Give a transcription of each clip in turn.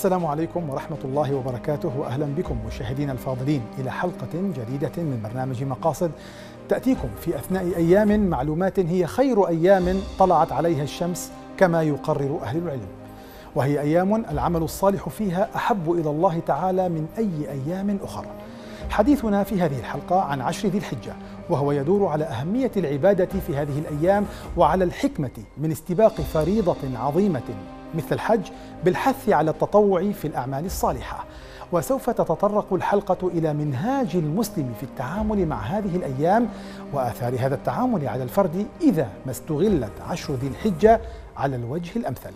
السلام عليكم ورحمة الله وبركاته وأهلا بكم مشاهدينا الفاضلين إلى حلقة جديدة من برنامج مقاصد تأتيكم في أثناء أيام معلومات هي خير أيام طلعت عليها الشمس كما يقرر أهل العلم وهي أيام العمل الصالح فيها أحب إلى الله تعالى من أي أيام أخرى حديثنا في هذه الحلقة عن عشر ذي الحجة وهو يدور على أهمية العبادة في هذه الأيام وعلى الحكمة من استباق فريضة عظيمة مثل الحج بالحث على التطوع في الأعمال الصالحة وسوف تتطرق الحلقة إلى منهاج المسلم في التعامل مع هذه الأيام وآثار هذا التعامل على الفرد إذا ما استغلت عشر ذي الحجة على الوجه الأمثل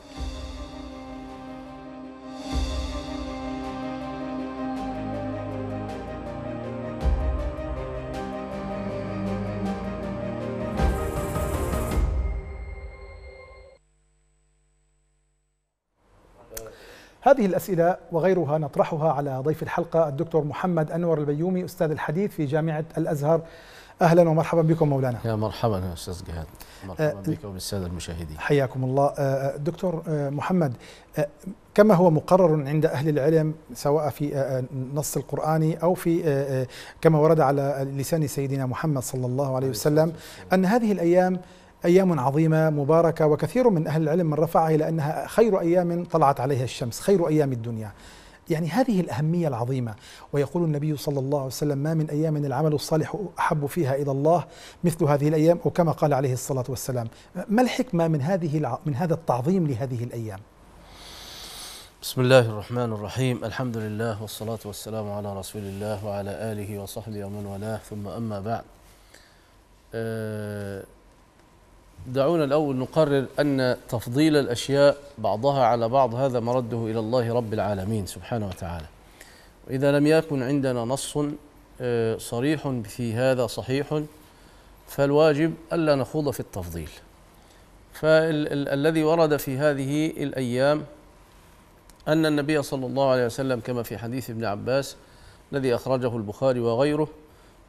هذه الأسئلة وغيرها نطرحها على ضيف الحلقة الدكتور محمد أنور البيومي أستاذ الحديث في جامعة الأزهر اهلا ومرحبا بكم مولانا يا مرحبا يا استاذ جهاد مرحبا أه بكم السادة المشاهدين حياكم الله آه، آه، دكتور آه، محمد كما هو مقرر عند اهل العلم سواء في النص القراني او في كما ورد على لسان سيدنا محمد صلى الله عليه وسلم ان هذه الايام أيام عظيمة مباركة وكثير من أهل العلم من رفعها إلى أنها خير أيام طلعت عليها الشمس خير أيام الدنيا يعني هذه الأهمية العظيمة ويقول النبي صلى الله عليه وسلم ما من أيام العمل الصالح أحب فيها إلى الله مثل هذه الأيام أو كما قال عليه الصلاة والسلام ما الحكمة من هذه من هذا التعظيم لهذه الأيام بسم الله الرحمن الرحيم الحمد لله والصلاة والسلام على رسول الله وعلى آله وصحبه ومن والاه ثم أما بعد أه دعونا الأول نقرر أن تفضيل الأشياء بعضها على بعض هذا مرده إلى الله رب العالمين سبحانه وتعالى وإذا لم يكن عندنا نص آه، صريح في هذا صحيح فالواجب ألا نخوض في التفضيل فالذي ورد في هذه الأيام أن النبي صلى الله عليه وسلم كما في حديث ابن عباس الذي أخرجه البخاري وغيره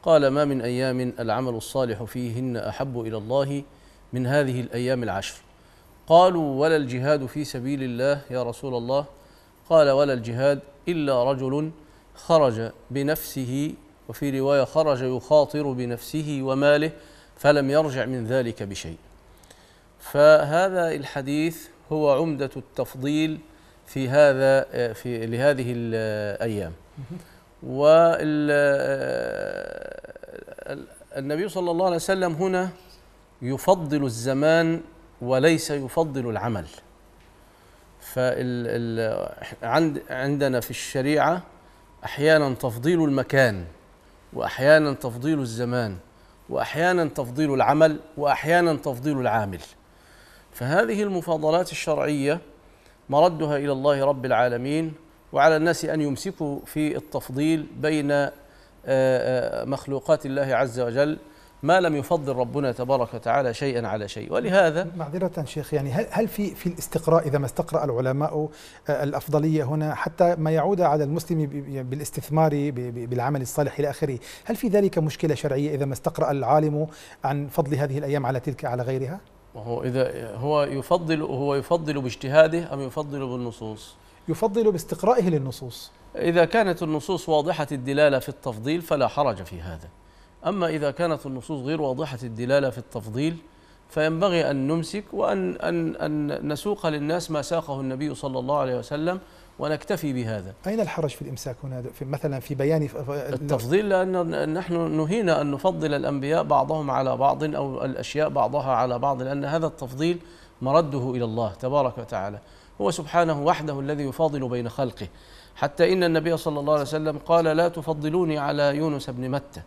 قال ما من أيام العمل الصالح فيهن أحب إلى الله من هذه الايام العشر قالوا ولا الجهاد في سبيل الله يا رسول الله قال ولا الجهاد الا رجل خرج بنفسه وفي روايه خرج يخاطر بنفسه وماله فلم يرجع من ذلك بشيء فهذا الحديث هو عمده التفضيل في هذا في لهذه الايام والنبي صلى الله عليه وسلم هنا يفضل الزمان وليس يفضل العمل فعند عندنا في الشريعة أحيانا تفضيل المكان وأحيانا تفضيل الزمان وأحيانا تفضيل العمل وأحيانا تفضيل العامل فهذه المفاضلات الشرعية مردها إلى الله رب العالمين وعلى الناس أن يمسكوا في التفضيل بين آه، آه، مخلوقات الله عز وجل ما لم يفضل ربنا تبارك وتعالى شيئا على شيء ولهذا معذرة شيخ يعني هل هل في في الاستقراء اذا ما استقرأ العلماء آه، الافضلية هنا حتى ما يعود على المسلم بالاستثمار بالعمل الصالح الى اخره، هل في ذلك مشكلة شرعية اذا ما استقرأ العالم عن فضل هذه الايام على تلك على غيرها؟ وهو اذا هو يفضل هو يفضل باجتهاده ام يفضل بالنصوص؟ يفضل باستقرائه للنصوص. اذا كانت النصوص واضحة الدلالة في التفضيل فلا حرج في هذا. أما إذا كانت النصوص غير واضحة الدلالة في التفضيل فينبغي أن نمسك وأن أن أن نسوق للناس ما ساقه النبي صلى الله عليه وسلم ونكتفي بهذا أين الحرج في الإمساك هنا في مثلا في بيان التفضيل لأن نحن نهينا أن نفضل الأنبياء بعضهم على بعض أو الأشياء بعضها على بعض لأن هذا التفضيل مرده إلى الله تبارك وتعالى هو سبحانه وحده الذي يفاضل بين خلقه حتى إن النبي صلى الله عليه وسلم قال لا تفضلوني على يونس بن متى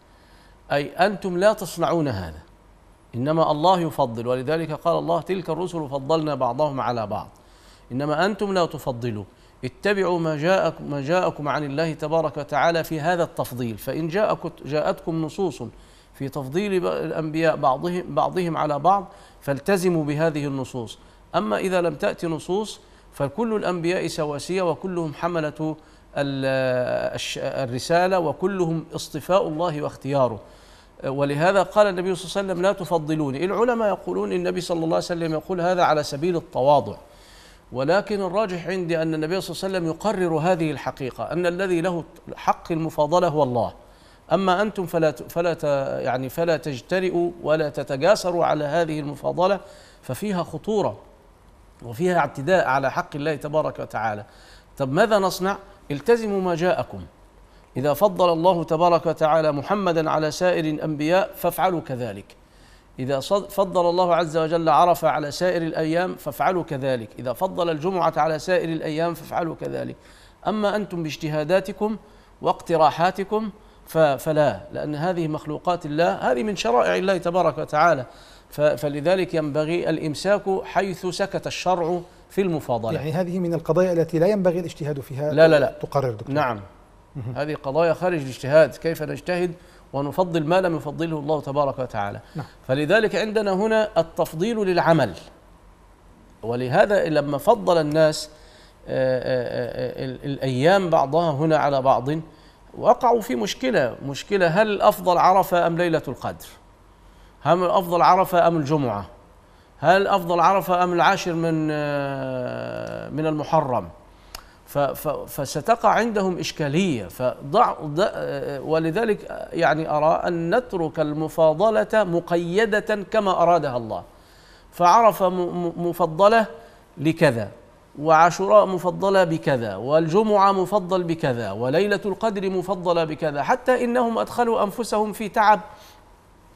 أي أنتم لا تصنعون هذا إنما الله يفضل ولذلك قال الله تلك الرسل فضلنا بعضهم على بعض إنما أنتم لا تفضلوا اتبعوا ما جاءكم ما جاءكم عن الله تبارك وتعالى في هذا التفضيل فإن جاءتكم نصوص في تفضيل الأنبياء بعضهم بعضهم على بعض فالتزموا بهذه النصوص أما إذا لم تأتي نصوص فكل الأنبياء سواسية وكلهم حملة الرسالة وكلهم اصطفاء الله واختياره ولهذا قال النبي صلى الله عليه وسلم لا تفضلوني العلماء يقولون النبي صلى الله عليه وسلم يقول هذا على سبيل التواضع ولكن الراجح عندي أن النبي صلى الله عليه وسلم يقرر هذه الحقيقة أن الذي له حق المفاضلة هو الله أما أنتم فلا فلا يعني فلا تجترئوا ولا تتجاسروا على هذه المفاضلة ففيها خطورة وفيها اعتداء على حق الله تبارك وتعالى طب ماذا نصنع؟ التزموا ما جاءكم إذا فضل الله تبارك وتعالى محمدا على سائر الأنبياء فافعلوا كذلك إذا فضل الله عز وجل عرفة على سائر الأيام فافعلوا كذلك إذا فضل الجمعة على سائر الأيام فافعلوا كذلك أما أنتم باجتهاداتكم واقتراحاتكم فلا لأن هذه مخلوقات الله هذه من شرائع الله تبارك وتعالى فلذلك ينبغي الإمساك حيث سكت الشرع في المفاضلة يعني هذه من القضايا التي لا ينبغي الاجتهاد فيها لا لا لا تقرر دكتور نعم هذه قضايا خارج الاجتهاد كيف نجتهد ونفضل ما لم يفضله الله تبارك وتعالى نعم. فلذلك عندنا هنا التفضيل للعمل ولهذا لما فضل الناس آه، آه، آه، الأيام بعضها هنا على بعض وقعوا في مشكلة مشكلة هل الأفضل عرفة أم ليلة القدر هل أفضل عرفة أم الجمعة هل أفضل عرفة أم العاشر من من المحرم فستقع عندهم إشكالية فضع ولذلك يعني أرى أن نترك المفاضلة مقيدة كما أرادها الله فعرف مفضلة لكذا وعاشوراء مفضلة بكذا والجمعة مفضل بكذا وليلة القدر مفضلة بكذا حتى إنهم أدخلوا أنفسهم في تعب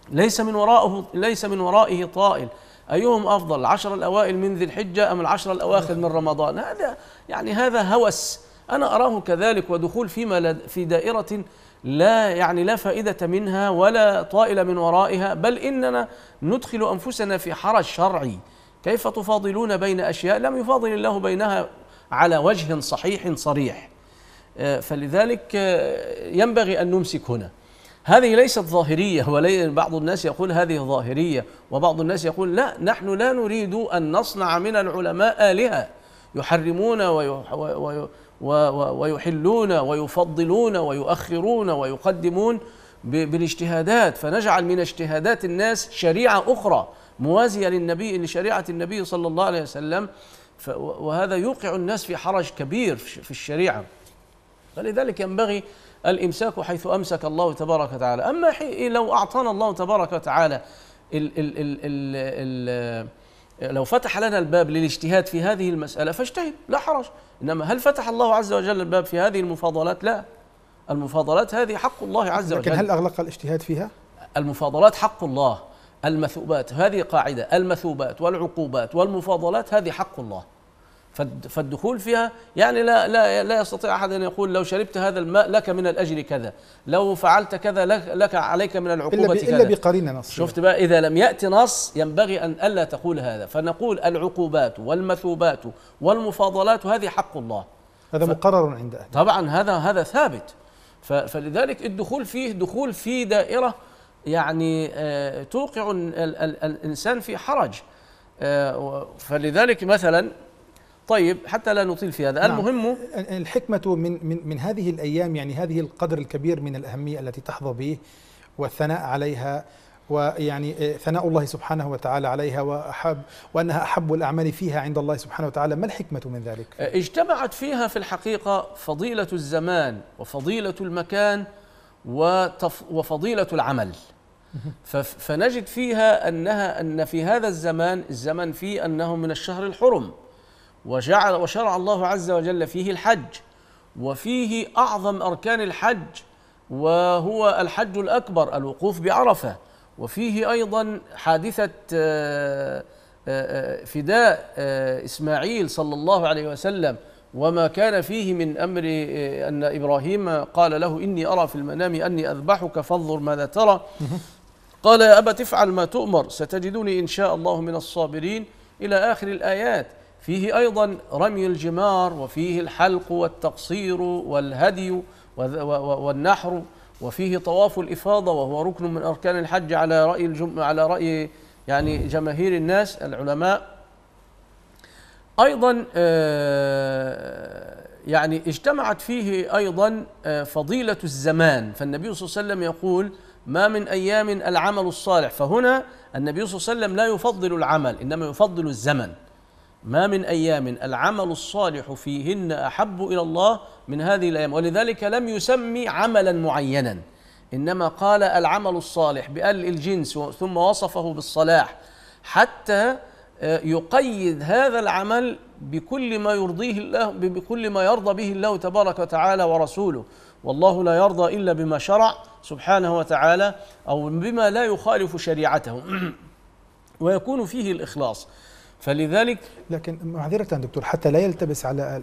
ليس من ورائه ليس من ورائه طائل أيهم أفضل العشر الأوائل من ذي الحجة أم العشر الأواخر من رمضان هذا يعني هذا هوس أنا أراه كذلك ودخول فيما في دائرة لا يعني لا فائدة منها ولا طائل من ورائها بل إننا ندخل أنفسنا في حرج شرعي كيف تفاضلون بين أشياء لم يفاضل الله بينها على وجه صحيح صريح آه، فلذلك آه، ينبغي أن نمسك هنا هذه ليست ظاهرية ولي بعض الناس يقول هذه ظاهرية وبعض الناس يقول لا نحن لا نريد أن نصنع من العلماء آلهة يحرمون ويحلون ويفضلون ويؤخرون ويقدمون بالاجتهادات فنجعل من اجتهادات الناس شريعة أخرى موازية للنبي لشريعة النبي صلى الله عليه وسلم وهذا يوقع الناس في حرج كبير في الشريعة فلذلك ينبغي الإمساك حيث أمسك الله تبارك وتعالى أما لو أعطانا الله تبارك وتعالى ال ال ال ال الـ لو فتح لنا الباب للاجتهاد في هذه المسألة فاجتهد لا حرج إنما هل فتح الله عز وجل الباب في هذه المفاضلات لا المفاضلات هذه حق الله عز وجل لكن هل أغلق الاجتهاد فيها؟ المفاضلات حق الله المثوبات هذه قاعدة المثوبات والعقوبات والمفاضلات هذه حق الله فالدخول فيها يعني لا لا لا يستطيع احد ان يقول لو شربت هذا الماء لك من الاجر كذا، لو فعلت كذا لك, لك عليك من العقوبه إلا كذا. الا بقرينه نص شفت بقى اذا لم ياتي نص ينبغي ان الا تقول هذا، فنقول العقوبات والمثوبات والمفاضلات هذه حق الله. هذا ف... مقرر عند أهل. طبعا هذا هذا ثابت. ف... فلذلك الدخول فيه دخول في دائره يعني آه، توقع الانسان في حرج. آه، فلذلك مثلا طيب حتى لا نطيل في هذا نعم. المهم الحكمة من, من, من هذه الأيام يعني هذه القدر الكبير من الأهمية التي تحظى به والثناء عليها ويعني آه، ثناء الله سبحانه وتعالى عليها وأحب وأنها أحب الأعمال فيها عند الله سبحانه وتعالى ما الحكمة من ذلك؟ آه، اجتمعت فيها في الحقيقة فضيلة الزمان وفضيلة المكان وتف وفضيلة العمل فنجد فيها أنها أن في هذا الزمان الزمن فيه أنه من الشهر الحرم وجعل وشرع الله عز وجل فيه الحج وفيه اعظم اركان الحج وهو الحج الاكبر الوقوف بعرفه وفيه ايضا حادثه آه، آه، آه، فداء اسماعيل صلى الله عليه وسلم وما كان فيه من امر ان ابراهيم قال له اني ارى في المنام اني اذبحك فانظر ماذا ترى قال يا ابا تفعل ما تؤمر ستجدني ان شاء الله من الصابرين الى اخر الايات فيه أيضا رمي الجمار وفيه الحلق والتقصير والهدي والنحر وفيه طواف الإفاضة وهو ركن من أركان الحج على رأي الجم على رأي يعني جماهير الناس العلماء أيضا آه، يعني اجتمعت فيه أيضا آه، فضيلة الزمان فالنبي صلى الله عليه وسلم يقول ما من أيام العمل الصالح فهنا النبي صلى الله عليه وسلم لا يفضل العمل إنما يفضل الزمن ما من أيام العمل الصالح فيهن أحب إلى الله من هذه الأيام ولذلك لم يسمي عملا معينا إنما قال العمل الصالح بأل الجنس ثم وصفه بالصلاح حتى آه، يقيد هذا العمل بكل ما يرضيه الله بكل ما يرضى به الله تبارك وتعالى ورسوله والله لا يرضى الا بما شرع سبحانه وتعالى او بما لا يخالف شريعته ويكون فيه الاخلاص فلذلك لكن معذرة دكتور حتى لا يلتبس على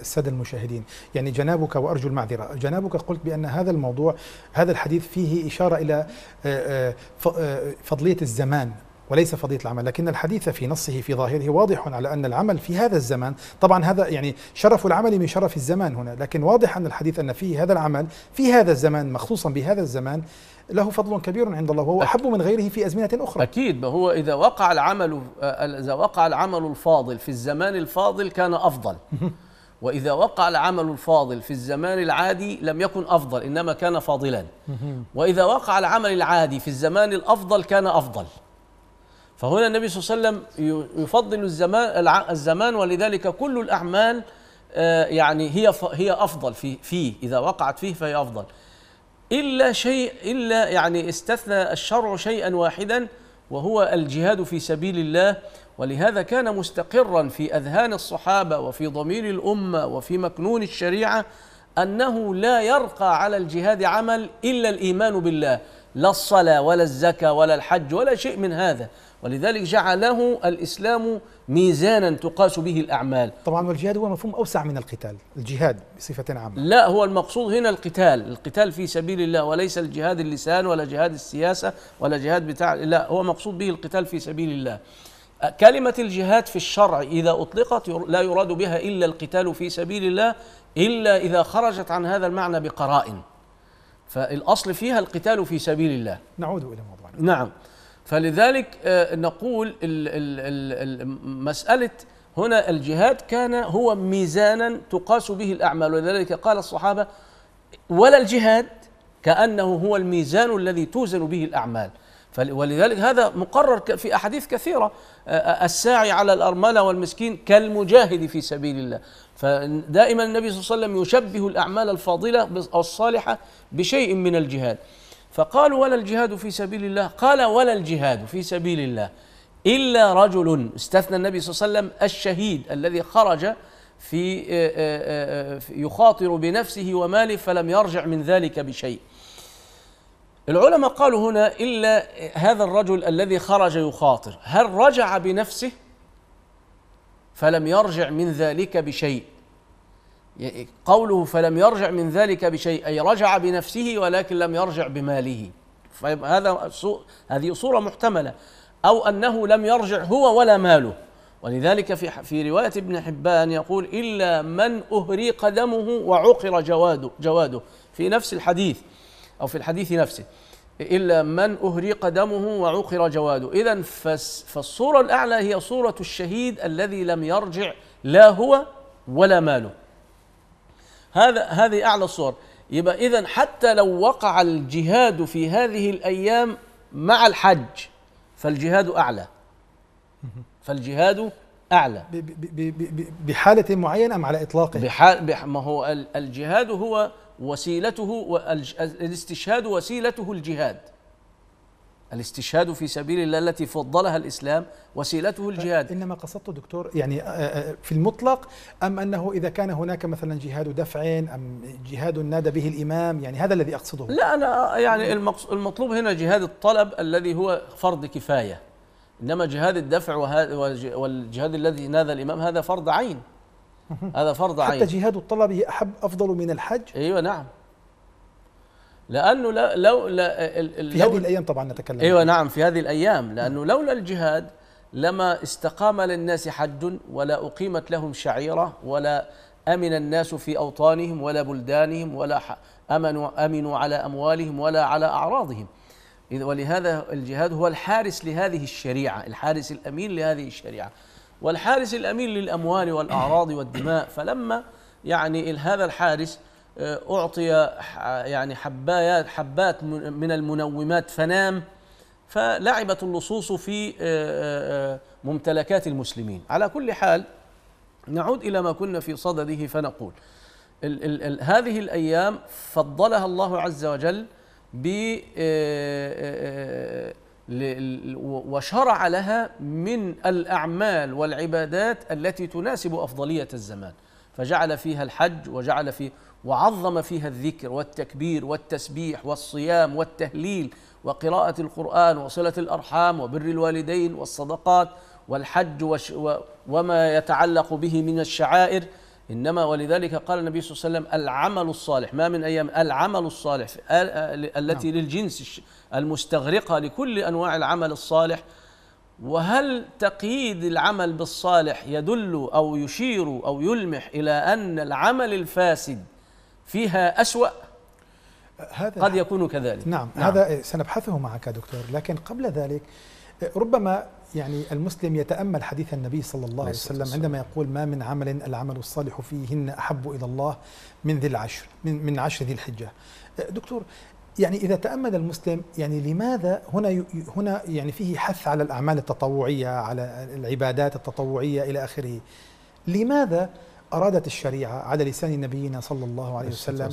السادة المشاهدين يعني جنابك وأرجو المعذرة جنابك قلت بأن هذا الموضوع هذا الحديث فيه إشارة إلى آه، آه، آه، فضلية الزمان وليس فضيلة العمل لكن الحديث في نصه في ظاهره واضح على أن العمل في هذا الزمان طبعا هذا يعني شرف العمل من شرف الزمان هنا لكن واضح أن الحديث أن فيه هذا العمل في هذا الزمان مخصوصا بهذا الزمان له فضل كبير عند الله وهو أحب من غيره في أزمنة أخرى أكيد ما هو إذا وقع العمل إذا وقع العمل الفاضل في الزمان الفاضل كان أفضل وإذا وقع العمل الفاضل في الزمان العادي لم يكن أفضل إنما كان فاضلا وإذا وقع العمل العادي في الزمان الأفضل كان أفضل فهنا النبي صلى الله عليه وسلم يفضل الزمان الزمان ولذلك كل الاعمال آه، يعني هي هي افضل في فيه اذا وقعت فيه فهي افضل الا شيء الا يعني استثنى الشرع شيئا واحدا وهو الجهاد في سبيل الله ولهذا كان مستقرا في اذهان الصحابه وفي ضمير الامه وفي مكنون الشريعه انه لا يرقى على الجهاد عمل الا الايمان بالله لا الصلاه ولا الزكاه ولا الحج ولا شيء من هذا ولذلك جعله الإسلام ميزانا تقاس به الأعمال طبعا والجهاد هو مفهوم أوسع من القتال الجهاد بصفة عامة لا هو المقصود هنا القتال القتال في سبيل الله وليس الجهاد اللسان ولا جهاد السياسة ولا جهاد بتاع لا هو مقصود به القتال في سبيل الله كلمة الجهاد في الشرع إذا أطلقت لا يراد بها إلا القتال في سبيل الله إلا إذا خرجت عن هذا المعنى بقرائن فالأصل فيها القتال في سبيل الله نعود إلى موضوعنا نعم فلذلك آه، نقول مسألة هنا الجهاد كان هو ميزانا تقاس به الأعمال ولذلك قال الصحابة ولا الجهاد كأنه هو الميزان الذي توزن به الأعمال ولذلك هذا مقرر في أحاديث كثيرة آه، آه، الساعي على الأرملة والمسكين كالمجاهد في سبيل الله فدائما النبي صلى الله عليه وسلم يشبه الأعمال الفاضلة أو الصالحة بشيء من الجهاد فقالوا ولا الجهاد في سبيل الله قال ولا الجهاد في سبيل الله إلا رجل استثنى النبي صلى الله عليه وسلم الشهيد الذي خرج في آه، آه، آه، يخاطر بنفسه وماله فلم يرجع من ذلك بشيء العلماء قالوا هنا إلا هذا الرجل الذي خرج يخاطر هل رجع بنفسه فلم يرجع من ذلك بشيء قوله فلم يرجع من ذلك بشيء أي رجع بنفسه ولكن لم يرجع بماله فهذا طيب، هذه صورة محتملة أو أنه لم يرجع هو ولا ماله ولذلك في في رواية ابن حبان يقول إلا من أهريق دمه وعقر جواده جواده في نفس الحديث أو في الحديث نفسه إلا من أهريق دمه وعقر جواده إذا فالصورة الأعلى هي صورة الشهيد الذي لم يرجع لا هو ولا ماله هذا هذه اعلى الصور يبقى اذا حتى لو وقع الجهاد في هذه الايام مع الحج فالجهاد اعلى فالجهاد اعلى بحاله معينه ام على اطلاقه بحال ما هو الجهاد هو وسيلته الاستشهاد وسيلته الجهاد الاستشهاد في سبيل الله التي فضلها الإسلام وسيلته طيب، الجهاد إنما قصدت دكتور يعني آه، آه، في المطلق أم أنه إذا كان هناك مثلا جهاد دفع أم جهاد نادى به الإمام يعني هذا الذي أقصده لا أنا يعني المطلوب هنا جهاد الطلب الذي هو فرض كفاية إنما جهاد الدفع والجهاد الذي نادى الإمام هذا فرض عين هذا فرض عين حتى جهاد الطلب أحب أفضل من الحج أيوة نعم لانه لا لو لا في هذه الايام طبعا نتكلم ايوه نعم في هذه الايام لانه لولا الجهاد لما استقام للناس حد ولا اقيمت لهم شعيره ولا امن الناس في اوطانهم ولا بلدانهم ولا امنوا امنوا على اموالهم ولا على اعراضهم ولهذا الجهاد هو الحارس لهذه الشريعه الحارس الامين لهذه الشريعه والحارس الامين للاموال والاعراض والدماء فلما يعني هذا الحارس آه، أعطي يعني حبايات حبات من المنومات فنام فلعبت اللصوص في آه، آه، ممتلكات المسلمين على كل حال نعود إلى ما كنا في صدده فنقول ال ال ال هذه الأيام فضلها الله عز وجل ب وشرع لها من الأعمال والعبادات التي تناسب أفضلية الزمان فجعل فيها الحج وجعل فيه وعظم فيها الذكر والتكبير والتسبيح والصيام والتهليل وقراءة القرآن وصلة الأرحام وبر الوالدين والصدقات والحج وش وما يتعلق به من الشعائر إنما ولذلك قال النبي صلى الله عليه وسلم العمل الصالح ما من أيام العمل الصالح التي نعم. للجنس المستغرقة لكل أنواع العمل الصالح وهل تقييد العمل بالصالح يدل او يشير او يلمح الى ان العمل الفاسد فيها أسوأ أه، هذا قد يكون كذلك نعم, نعم هذا سنبحثه معك دكتور لكن قبل ذلك أه، ربما يعني المسلم يتأمل حديث النبي صلى الله عليه وسلم عندما يقول ما من عمل العمل الصالح فيهن أحب إلى الله من ذي العشر من, من عشر ذي الحجة أه، دكتور يعني إذا تأمل المسلم يعني لماذا هنا هنا يعني فيه حث على الأعمال التطوعية على العبادات التطوعية إلى آخره لماذا أرادت الشريعة على لسان نبينا صلى الله عليه وسلم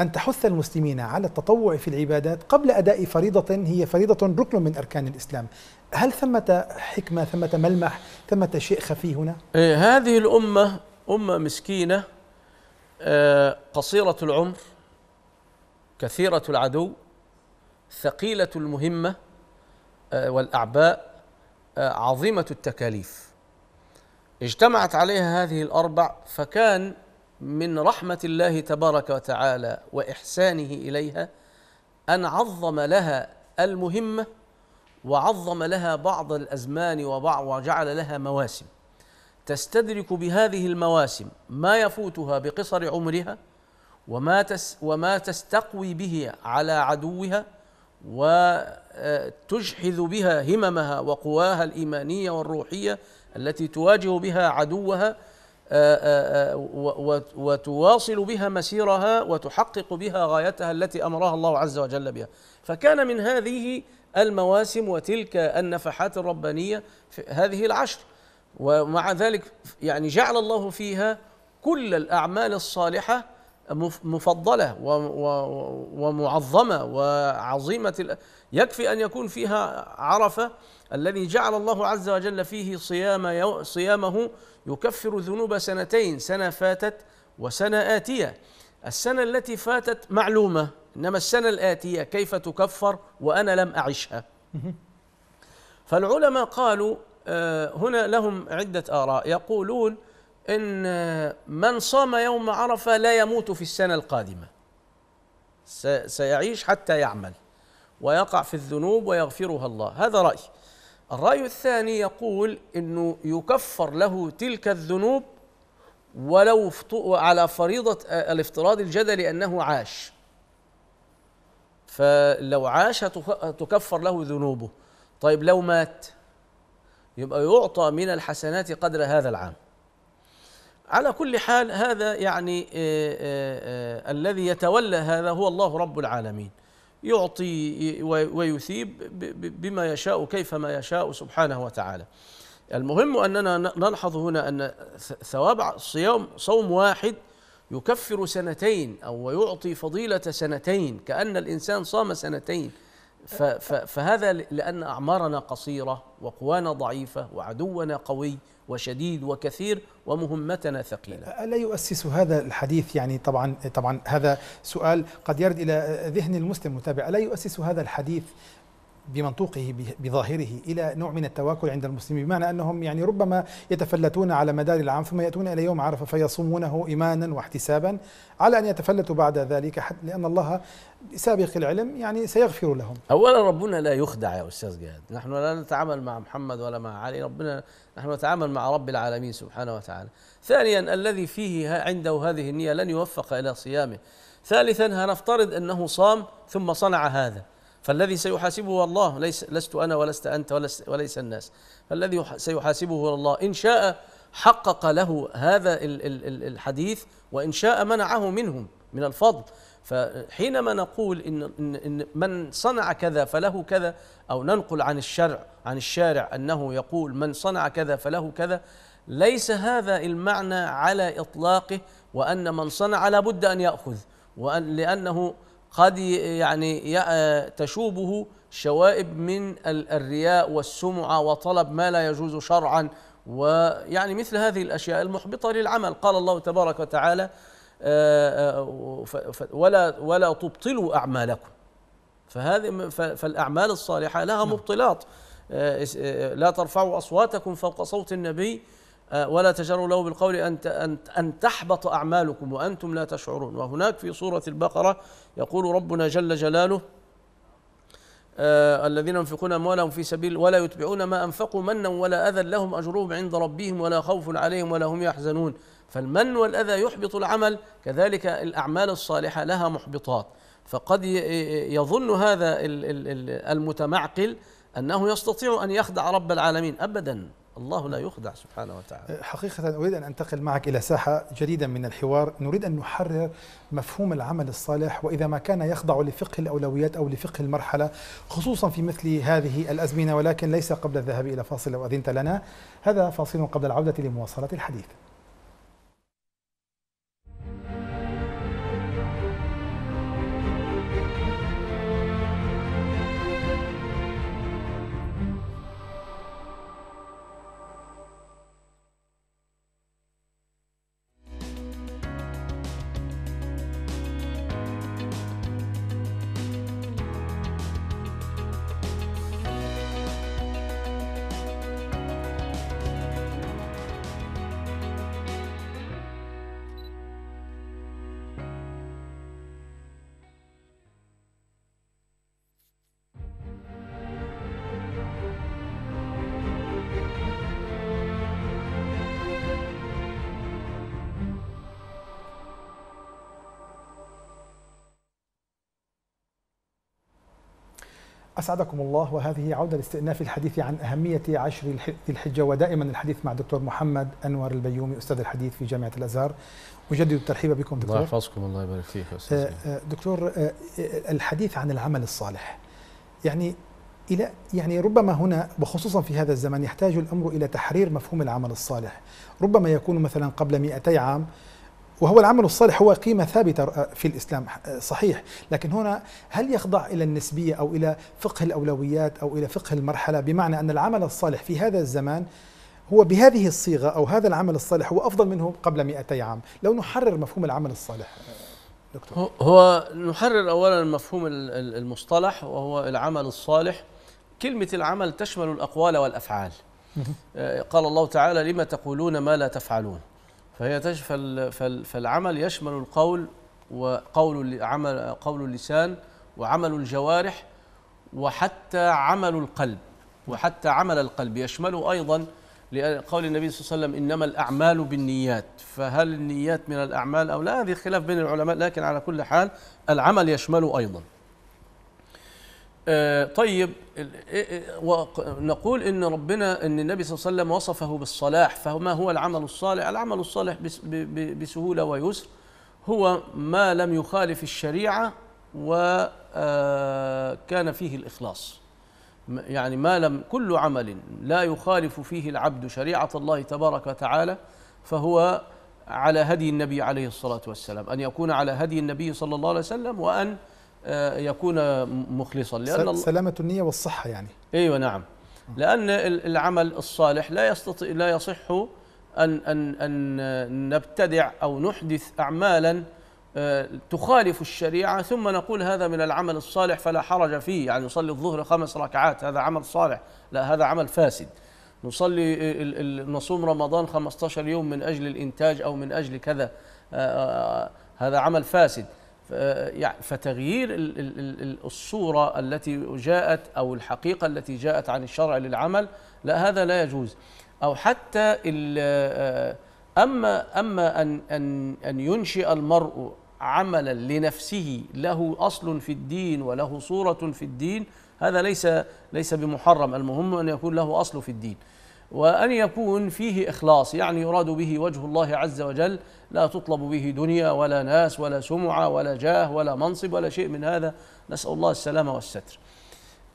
أن تحث المسلمين على التطوع في العبادات قبل أداء فريضة هي فريضة ركن من أركان الإسلام هل ثمة حكمة ثمة ملمح ثمة شيء خفي هنا؟ إيه هذه الأمة أمة مسكينة آه، قصيرة العمر كثيرة العدو ثقيلة المهمة آه، والأعباء آه، عظيمة التكاليف اجتمعت عليها هذه الاربع فكان من رحمه الله تبارك وتعالى واحسانه اليها ان عظم لها المهمه وعظم لها بعض الازمان وبعض وجعل لها مواسم تستدرك بهذه المواسم ما يفوتها بقصر عمرها وما تس وما تستقوي به على عدوها وتجحذ آه، بها هممها وقواها الايمانيه والروحيه التي تواجه بها عدوها آه، آه، آه، وتواصل بها مسيرها وتحقق بها غايتها التي امرها الله عز وجل بها فكان من هذه المواسم وتلك النفحات الربانيه في هذه العشر ومع ذلك يعني جعل الله فيها كل الاعمال الصالحه مفضله ومعظمه وعظيمه يكفي أن يكون فيها عرفة الذي جعل الله عز وجل فيه صيام يو صيامه يكفر ذنوب سنتين سنة فاتت وسنة آتية السنة التي فاتت معلومة إنما السنة الآتية كيف تكفر وأنا لم أعشها فالعلماء قالوا آه، هنا لهم عدة آراء يقولون إن آه، من صام يوم عرفة لا يموت في السنة القادمة سيعيش حتى يعمل ويقع في الذنوب ويغفرها الله هذا رأي الرأي الثاني يقول أنه يكفر له تلك الذنوب ولو على فريضة آه، الافتراض الجدلي أنه عاش فلو عاش تكفر له ذنوبه طيب لو مات يبقى يعطى من الحسنات قدر هذا العام على كل حال هذا يعني آآ آه، آآ آه، الذي يتولى هذا هو الله رب العالمين يعطي ويثيب بما يشاء كيفما يشاء سبحانه وتعالى المهم أننا نلحظ هنا أن ثواب صيام صوم واحد يكفر سنتين أو يعطي فضيلة سنتين كأن الإنسان صام سنتين فهذا لأن أعمارنا قصيرة وقوانا ضعيفة وعدونا قوي وشديد وكثير ومهمتنا ثقيلة ألا يؤسس هذا الحديث يعني طبعا طبعا هذا سؤال قد يرد إلى ذهن المسلم المتابع ألا يؤسس هذا الحديث بمنطوقه بظاهره الى نوع من التواكل عند المسلمين بمعنى انهم يعني ربما يتفلتون على مدار العام ثم ياتون الى يوم عرفه فيصومونه ايمانا واحتسابا على ان يتفلتوا بعد ذلك حتى لان الله سابق العلم يعني سيغفر لهم. اولا ربنا لا يخدع يا استاذ جهاد، نحن لا نتعامل مع محمد ولا مع علي، ربنا نحن نتعامل مع رب العالمين سبحانه وتعالى. ثانيا الذي فيه عنده هذه النيه لن يوفق الى صيامه. ثالثا هنفترض انه صام ثم صنع هذا. فالذي سيحاسبه الله ليس لست انا ولست انت ولس وليس الناس فالذي سيحاسبه هو الله ان شاء حقق له هذا الحديث وان شاء منعه منهم من الفضل فحينما نقول إن, إن من صنع كذا فله كذا أو ننقل عن الشرع عن الشارع أنه يقول من صنع كذا فله كذا ليس هذا المعنى على إطلاقه وأن من صنع لابد أن يأخذ وأن لأنه قد يعني آه، تشوبه شوائب من الرياء والسمعة وطلب ما لا يجوز شرعا ويعني مثل هذه الأشياء المحبطة للعمل قال الله تبارك وتعالى آه، آه، ولا ولا تبطلوا أعمالكم فهذه فالأعمال الصالحة لها نعم. مبطلات لا ترفعوا أصواتكم فوق صوت النبي آه، ولا تجروا له بالقول أن أن تحبط أعمالكم وأنتم لا تشعرون وهناك في سورة البقرة يقول ربنا جل جلاله آه، الذين ينفقون أموالهم في سبيل ولا يتبعون ما أنفقوا منا ولا أذى لهم أجرهم عند ربهم ولا خوف عليهم ولا هم يحزنون فالمن والأذى يحبط العمل كذلك الأعمال الصالحة لها محبطات فقد يظن هذا المتمعقل أنه يستطيع أن يخدع رب العالمين أبداً الله لا يخدع سبحانه وتعالى أه، حقيقة أريد أن أنتقل معك إلى ساحة جديدة من الحوار نريد أن نحرر مفهوم العمل الصالح وإذا ما كان يخضع لفقه الأولويات أو لفقه المرحلة خصوصا في مثل هذه الأزمنة ولكن ليس قبل الذهاب إلى فاصل لو أذنت لنا هذا فاصل قبل العودة لمواصلة الحديث أسعدكم الله وهذه عودة لاستئناف الحديث عن أهمية عشر ذي الحجة ودائما الحديث مع الدكتور محمد أنور البيومي أستاذ الحديث في جامعة الأزهر أجدد الترحيب بكم دكتور الله يحفظكم الله يبارك فيك أستاذ آه، آه، دكتور آه، الحديث عن العمل الصالح يعني إلى يعني ربما هنا وخصوصا في هذا الزمن يحتاج الأمر إلى تحرير مفهوم العمل الصالح ربما يكون مثلا قبل 200 عام وهو العمل الصالح هو قيمة ثابتة آه، في الإسلام آه، صحيح لكن هنا هل يخضع إلى النسبية أو إلى فقه الأولويات أو إلى فقه المرحلة بمعنى أن العمل الصالح في هذا الزمان هو بهذه الصيغة أو هذا العمل الصالح هو أفضل منه قبل 200 عام لو نحرر مفهوم العمل الصالح آه، دكتور هو نحرر أولا مفهوم المصطلح وهو العمل الصالح كلمة العمل تشمل الأقوال والأفعال قال الله تعالى لما تقولون ما لا تفعلون فهي فال فالعمل يشمل القول وقول عمل قول اللسان وعمل الجوارح وحتى عمل القلب وحتى عمل القلب يشمل أيضا لقول النبي صلى الله عليه وسلم إنما الأعمال بالنيات فهل النيات من الأعمال أو لا هذه خلاف بين العلماء لكن على كل حال العمل يشمل أيضا آه، طيب آه، آه، نقول ان ربنا ان النبي صلى الله عليه وسلم وصفه بالصلاح فما هو العمل الصالح؟ العمل الصالح بسهوله ويسر هو ما لم يخالف الشريعه وكان فيه الاخلاص. يعني ما لم كل عمل لا يخالف فيه العبد شريعه الله تبارك وتعالى فهو على هدي النبي عليه الصلاه والسلام، ان يكون على هدي النبي صلى الله عليه وسلم وان آه، يكون مخلصا لأن سلامة النية والصحة يعني أيوة نعم لأن العمل الصالح لا يستطيع لا يصح أن أن أن نبتدع أو نحدث أعمالا آه، تخالف الشريعة ثم نقول هذا من العمل الصالح فلا حرج فيه يعني نصلي الظهر خمس ركعات هذا عمل صالح لا هذا عمل فاسد نصلي نصوم رمضان 15 يوم من أجل الإنتاج أو من أجل كذا آه، هذا عمل فاسد يعني فتغيير الصورة التي جاءت أو الحقيقة التي جاءت عن الشرع للعمل لا هذا لا يجوز أو حتى آه، أما أما أن أن أن ينشئ المرء عملا لنفسه له أصل في الدين وله صورة في الدين هذا ليس ليس بمحرم المهم أن يكون له أصل في الدين وأن يكون فيه إخلاص يعني يراد به وجه الله عز وجل لا تطلب به دنيا ولا ناس ولا سمعة ولا جاه ولا منصب ولا شيء من هذا نسأل الله السلامة والستر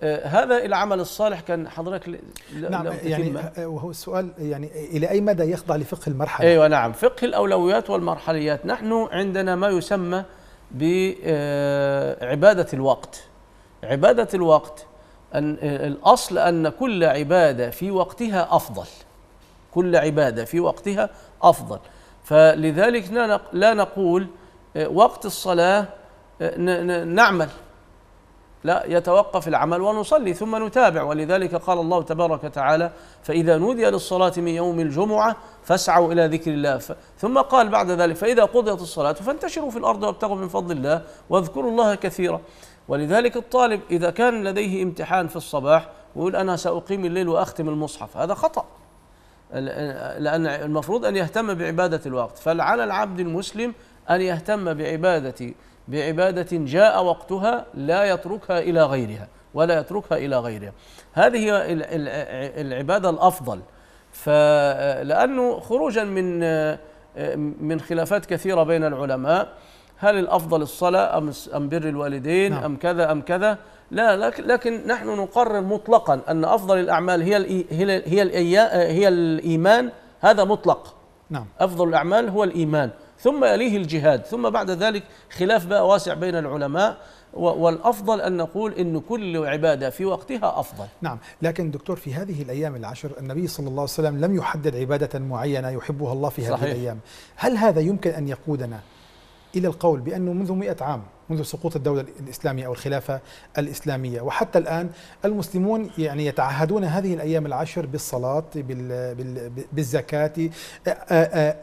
آه، هذا العمل الصالح كان حضرتك نعم يعني آه، وهو السؤال يعني الى اي مدى يخضع لفقه المرحله؟ ايوه نعم فقه الاولويات والمرحليات نحن عندنا ما يسمى بعباده آه، الوقت عباده الوقت أن الأصل أن كل عبادة في وقتها أفضل كل عبادة في وقتها أفضل فلذلك لا نقول آه، وقت الصلاة آه، نعمل لا يتوقف العمل ونصلي ثم نتابع ولذلك قال الله تبارك وتعالى فإذا نودي للصلاة من يوم الجمعة فاسعوا إلى ذكر الله ثم قال بعد ذلك فإذا قضيت الصلاة فانتشروا في الأرض وابتغوا من فضل الله واذكروا الله كثيرا ولذلك الطالب إذا كان لديه امتحان في الصباح ويقول أنا سأقيم الليل وأختم المصحف هذا خطأ لأن المفروض أن يهتم بعبادة الوقت فعلى العبد المسلم أن يهتم بعبادة بعبادة جاء وقتها لا يتركها إلى غيرها ولا يتركها إلى غيرها هذه العبادة الأفضل فلأنه خروجا من من خلافات كثيرة بين العلماء هل الافضل الصلاه ام ام بر الوالدين نعم. ام كذا ام كذا لا لكن, لكن نحن نقرر مطلقا ان افضل الاعمال هي هي هي, هي الايمان هذا مطلق نعم افضل الاعمال هو الايمان ثم يليه الجهاد ثم بعد ذلك خلاف بقى واسع بين العلماء والافضل ان نقول ان كل عباده في وقتها افضل. نعم، لكن دكتور في هذه الايام العشر النبي صلى الله عليه وسلم لم يحدد عباده معينه يحبها الله في هذه صحيح. الايام، هل هذا يمكن ان يقودنا إلى القول بأنه منذ مئة عام منذ سقوط الدولة الإسلامية أو الخلافة الإسلامية وحتى الآن المسلمون يعني يتعهدون هذه الأيام العشر بالصلاة بالزكاة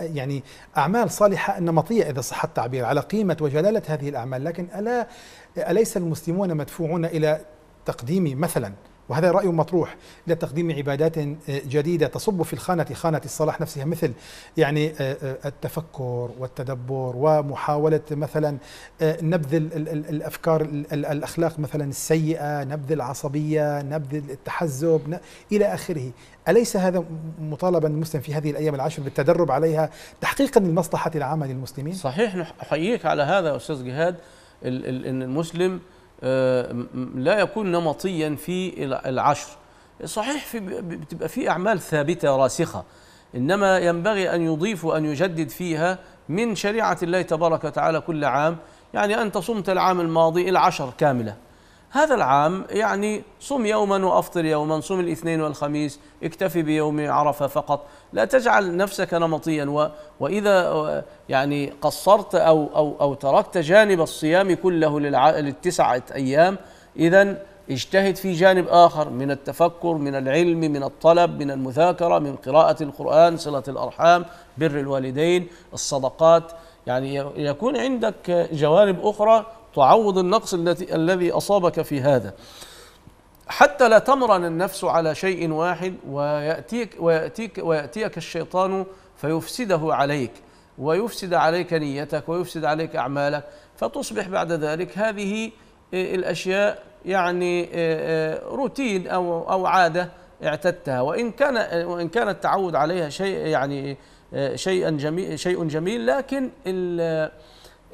يعني أعمال صالحة نمطية إذا صح التعبير على قيمة وجلالة هذه الأعمال لكن ألا أليس المسلمون مدفوعون إلى تقديم مثلا وهذا رأي مطروح لتقديم عبادات آه، جديدة تصب في الخانة خانة الصلاح نفسها مثل يعني آه، آه، التفكر والتدبر ومحاولة مثلا نبذ الأفكار الأخلاق مثلا السيئة نبذ العصبية نبذ التحزب إلى آخره أليس هذا مطالبا المسلم في هذه الأيام العشر بالتدرب عليها تحقيقا للمصلحة العامة للمسلمين؟ صحيح نحييك على هذا أستاذ جهاد أن المسلم آه، لا يكون نمطيا في العشر صحيح في بتبقى في اعمال ثابته راسخه انما ينبغي ان يضيف وان يجدد فيها من شريعه الله تبارك وتعالى كل عام يعني انت صمت العام الماضي العشر كامله هذا العام يعني صم يوما وافطر يوما صم الاثنين والخميس اكتفي بيوم عرفه فقط لا تجعل نفسك نمطيا و واذا يعني قصرت او او او تركت جانب الصيام كله للتسعه ايام اذا اجتهد في جانب اخر من التفكر من العلم من الطلب من المذاكره من قراءه القران صله الارحام بر الوالدين الصدقات يعني يكون عندك جوانب اخرى تعوض النقص الذي الذي اصابك في هذا حتى لا تمرن النفس على شيء واحد وياتيك وياتيك وياتيك الشيطان فيفسده عليك ويفسد عليك نيتك ويفسد عليك اعمالك فتصبح بعد ذلك هذه آه، الاشياء يعني آه، آه، روتين او او عاده اعتدتها وان كان وان كان التعود عليها شيء يعني شيئا جميل شيء جميل لكن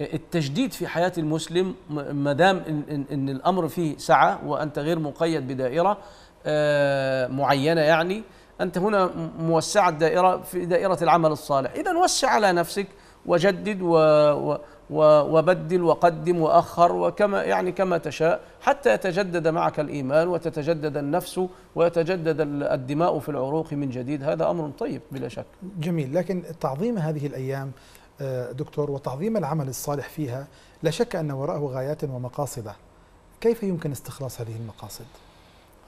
التجديد في حياة المسلم ما دام إن, إن, إن الأمر فيه سعة وأنت غير مقيد بدائرة آه، معينة يعني أنت هنا موسع الدائرة في دائرة العمل الصالح إذا وسع على نفسك وجدد و و وبدل وقدم وأخر وكما يعني كما تشاء حتى يتجدد معك الإيمان وتتجدد النفس ويتجدد الدماء في العروق من جديد هذا أمر طيب بلا شك جميل لكن تعظيم هذه الأيام دكتور وتعظيم العمل الصالح فيها لا شك أن وراءه غايات ومقاصد كيف يمكن استخلاص هذه المقاصد؟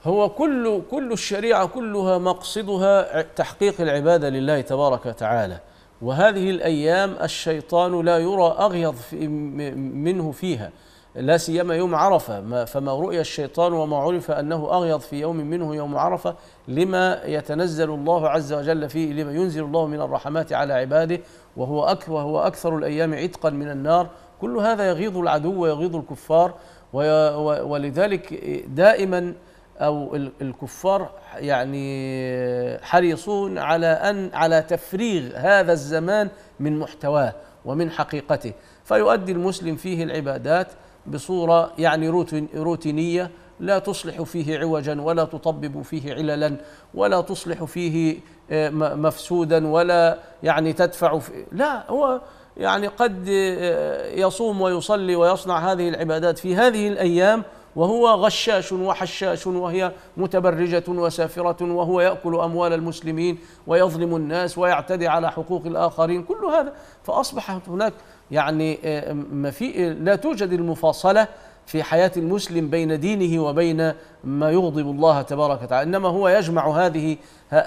هو كل كل الشريعة كلها مقصدها تحقيق العبادة لله تبارك وتعالى وهذه الأيام الشيطان لا يرى أغيض في منه فيها لا سيما يوم عرفة فما رؤي الشيطان وما عرف أنه أغيض في يوم منه يوم عرفة لما يتنزل الله عز وجل فيه لما ينزل الله من الرحمات على عباده وهو أكثر, وهو أكثر الأيام عتقا من النار كل هذا يغيظ العدو ويغيظ الكفار ولذلك دائما أو الكفار يعني حريصون على أن على تفريغ هذا الزمان من محتواه ومن حقيقته فيؤدي المسلم فيه العبادات بصورة يعني روتينية لا تصلح فيه عوجا ولا تطبب فيه عللا ولا تصلح فيه آه، مفسودا ولا يعني تدفع فيه لا هو يعني قد آه، يصوم ويصلي ويصنع هذه العبادات في هذه الايام وهو غشاش وحشاش وهي متبرجة وسافرة وهو يأكل أموال المسلمين ويظلم الناس ويعتدي على حقوق الآخرين كل هذا فأصبح هناك يعني آه، ما في لا توجد المفاصلة في حياة المسلم بين دينه وبين ما يغضب الله تبارك وتعالى انما هو يجمع هذه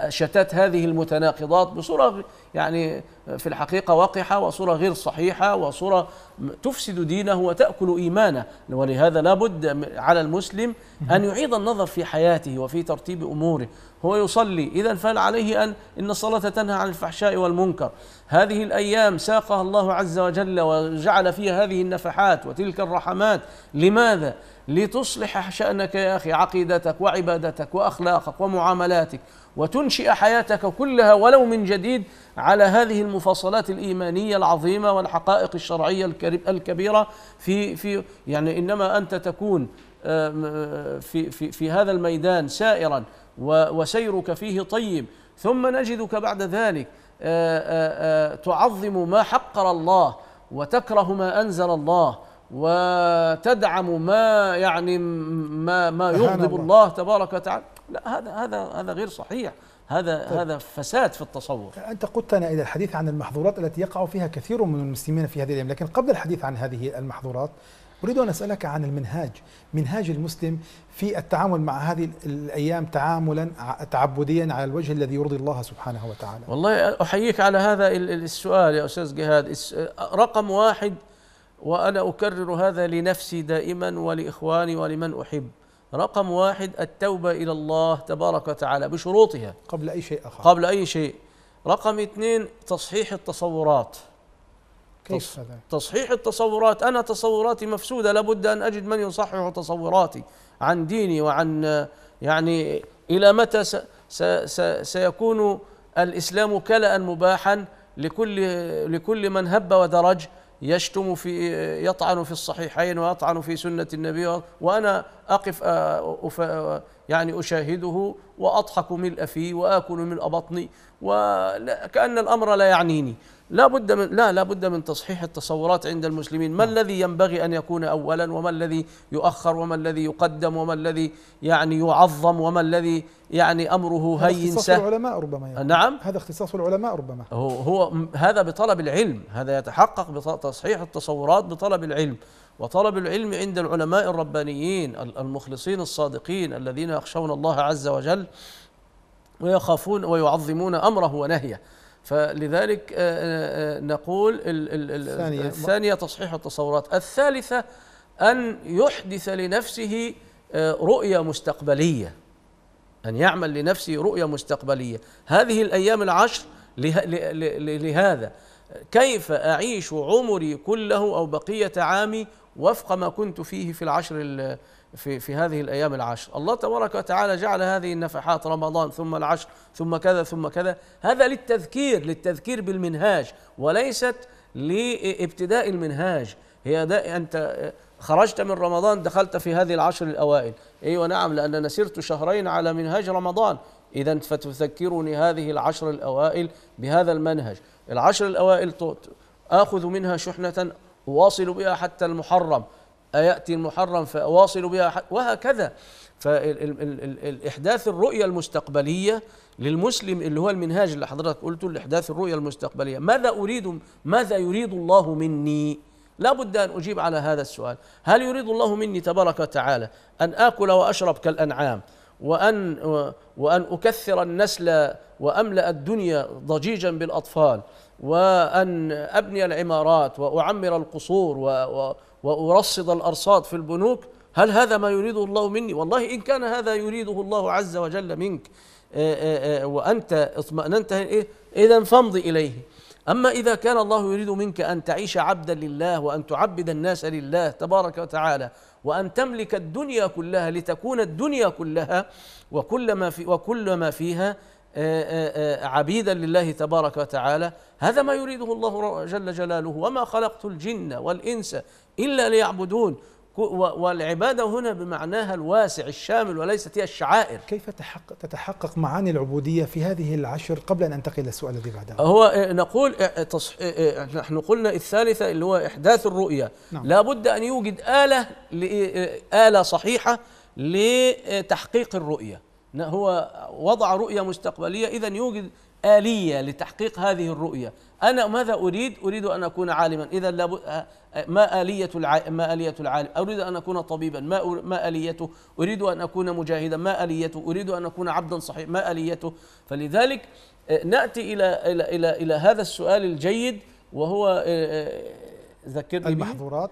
شتات هذه المتناقضات بصوره يعني في الحقيقه وقحه وصوره غير صحيحه وصوره تفسد دينه وتاكل ايمانه ولهذا لابد على المسلم ان يعيد النظر في حياته وفي ترتيب اموره هو يصلي اذا فهل عليه ان ان الصلاه تنهى عن الفحشاء والمنكر هذه الايام ساقها الله عز وجل وجعل فيها هذه النفحات وتلك الرحمات لماذا لتصلح شأنك يا أخي عقيدتك وعبادتك وأخلاقك ومعاملاتك وتنشئ حياتك كلها ولو من جديد على هذه المفاصلات الإيمانية العظيمة والحقائق الشرعية الكبيرة في في يعني إنما أنت تكون آه، آه، في في في هذا الميدان سائرا وسيرك فيه طيب ثم نجدك بعد ذلك آه، تعظم ما حقر الله وتكره ما أنزل الله وتدعم ما يعني ما ما يغضب الله تبارك وتعالى لا هذا هذا هذا غير صحيح هذا طيب. هذا فساد في التصور انت قدتنا الى الحديث عن المحظورات التي يقع فيها كثير من المسلمين في هذه الايام لكن قبل الحديث عن هذه المحظورات اريد ان اسالك عن المنهاج منهاج المسلم في التعامل مع هذه الايام تعاملا تعبديا على الوجه الذي يرضي الله سبحانه وتعالى والله احييك على هذا السؤال يا استاذ جهاد رقم واحد وأنا أكرر هذا لنفسي دائما ولإخواني ولمن أحب رقم واحد التوبة إلى الله تبارك وتعالى بشروطها قبل أي شيء آخر قبل أي شيء رقم اثنين تصحيح التصورات كيف هذا؟ تصحيح التصورات أنا تصوراتي مفسودة لابد أن أجد من يصحح تصوراتي عن ديني وعن يعني إلى متى س س س سيكون الإسلام كلأ مباحا لكل, لكل من هب ودرج يشتم في يطعن في الصحيحين ويطعن في سنة النبي وأنا أقف آه، يعني أشاهده وأضحك ملء فيه وآكل ملء بطني وكأن الأمر لا يعنيني لا بد من لا لا بد من تصحيح التصورات عند المسلمين ما نعم. الذي ينبغي ان يكون اولا وما الذي يؤخر وما الذي يقدم وما الذي يعني يعظم وما الذي يعني امره هين هذا اختصاص العلماء ربما يعني نعم هذا اختصاص العلماء ربما هو, هو هذا بطلب العلم هذا يتحقق بتصحيح التصورات بطلب العلم وطلب العلم عند العلماء الربانيين المخلصين الصادقين الذين يخشون الله عز وجل ويخافون ويعظمون امره ونهيه فلذلك آه، آه، آه، نقول الثانية, الثانية تصحيح التصورات الثالثة أن يحدث لنفسه رؤية مستقبلية أن يعمل لنفسه رؤية مستقبلية هذه الأيام العشر لهذا كيف أعيش عمري كله أو بقية عامي وفق ما كنت فيه في العشر في في هذه الايام العشر، الله تبارك وتعالى جعل هذه النفحات رمضان ثم العشر ثم كذا ثم كذا، هذا للتذكير للتذكير بالمنهاج وليست لابتداء المنهاج، هي ده انت خرجت من رمضان دخلت في هذه العشر الاوائل، ايوه نعم لاننا سرت شهرين على منهاج رمضان، اذا فتذكرني هذه العشر الاوائل بهذا المنهج، العشر الاوائل اخذ منها شحنه اواصل بها حتى المحرم أيأتي المحرم فأواصل بها وهكذا فإحداث الرؤية المستقبلية للمسلم اللي هو المنهاج اللي حضرتك قلته لإحداث الرؤية المستقبلية ماذا أريد ماذا يريد الله مني لا بد أن أجيب على هذا السؤال هل يريد الله مني تبارك وتعالى أن آكل وأشرب كالأنعام وأن, وأن أكثر النسل وأملأ الدنيا ضجيجا بالأطفال وأن أبني العمارات وأعمر القصور وأرصد الأرصاد في البنوك هل هذا ما يريده الله مني والله إن كان هذا يريده الله عز وجل منك آه، آه، آه، وأنت اطمأننت إيه؟ إذا فامضي إليه أما إذا كان الله يريد منك أن تعيش عبدا لله وأن تعبد الناس لله تبارك وتعالى وأن تملك الدنيا كلها لتكون الدنيا كلها وكل ما في وكل ما فيها آه، آه، آه، عبيدا لله تبارك وتعالى هذا ما يريده الله جل جلاله وما خلقت الجن والإنس إلا ليعبدون والعبادة هنا بمعناها الواسع الشامل وليست هي الشعائر كيف تتحقق معاني العبودية في هذه العشر قبل أن أنتقل للسؤال الذي بعده هو نقول نحن قلنا الثالثة اللي هو إحداث الرؤية نعم. لابد أن يوجد آلة آلة صحيحة لتحقيق الرؤية هو وضع رؤية مستقبلية إذا يوجد آلية لتحقيق هذه الرؤية أنا ماذا أريد؟ أريد أن أكون عالما إذا لابد آه، آه، ما آلية الع... ما آلية العالم؟ أريد أن أكون طبيبا ما أر... ما آليته؟ أريد أن أكون مجاهدا ما آليته؟ أريد أن أكون عبدا صحيح ما آليته؟ فلذلك آه، نأتي إلى إلى إلى, إلى هذا السؤال الجيد وهو ذكرني المحظورات